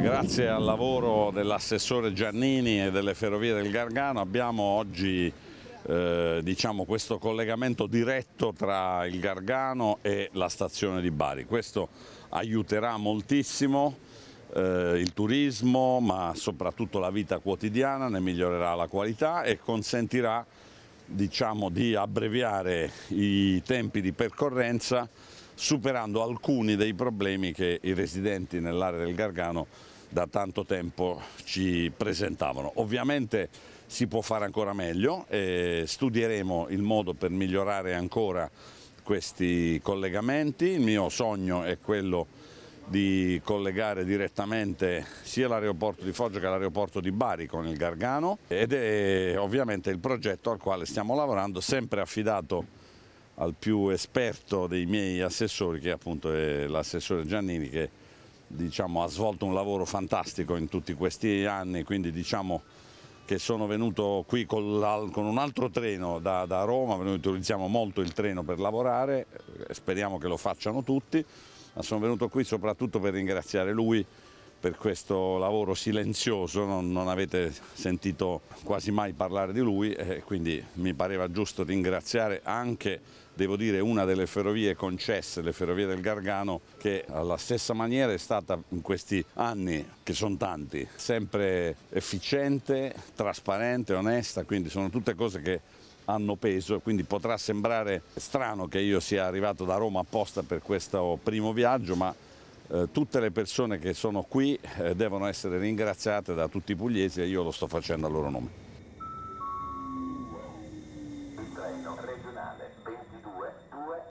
Grazie al lavoro dell'assessore Giannini e delle Ferrovie del Gargano abbiamo oggi eh, diciamo, questo collegamento diretto tra il Gargano e la stazione di Bari. Questo aiuterà moltissimo eh, il turismo ma soprattutto la vita quotidiana, ne migliorerà la qualità e consentirà diciamo, di abbreviare i tempi di percorrenza superando alcuni dei problemi che i residenti nell'area del Gargano da tanto tempo ci presentavano. Ovviamente si può fare ancora meglio e studieremo il modo per migliorare ancora questi collegamenti. Il mio sogno è quello di di collegare direttamente sia l'aeroporto di Foggia che l'aeroporto di Bari con il Gargano ed è ovviamente il progetto al quale stiamo lavorando, sempre affidato al più esperto dei miei assessori che appunto è l'assessore Giannini che diciamo, ha svolto un lavoro fantastico in tutti questi anni, quindi diciamo che sono venuto qui con, un altro treno da, da Roma, noi utilizziamo molto il treno per lavorare, eh, speriamo che lo facciano tutti ma sono venuto qui soprattutto per ringraziare lui per questo lavoro silenzioso, non, non avete sentito quasi mai parlare di lui e quindi mi pareva giusto ringraziare anche devo dire una delle ferrovie concesse, le ferrovie del Gargano, che alla stessa maniera è stata in questi anni, che sono tanti, sempre efficiente, trasparente, onesta, quindi sono tutte cose che hanno peso, quindi potrà sembrare strano che io sia arrivato da Roma apposta per questo primo viaggio, ma eh, tutte le persone che sono qui eh, devono essere ringraziate da tutti i pugliesi e io lo sto facendo a loro nome. Il treno regionale 22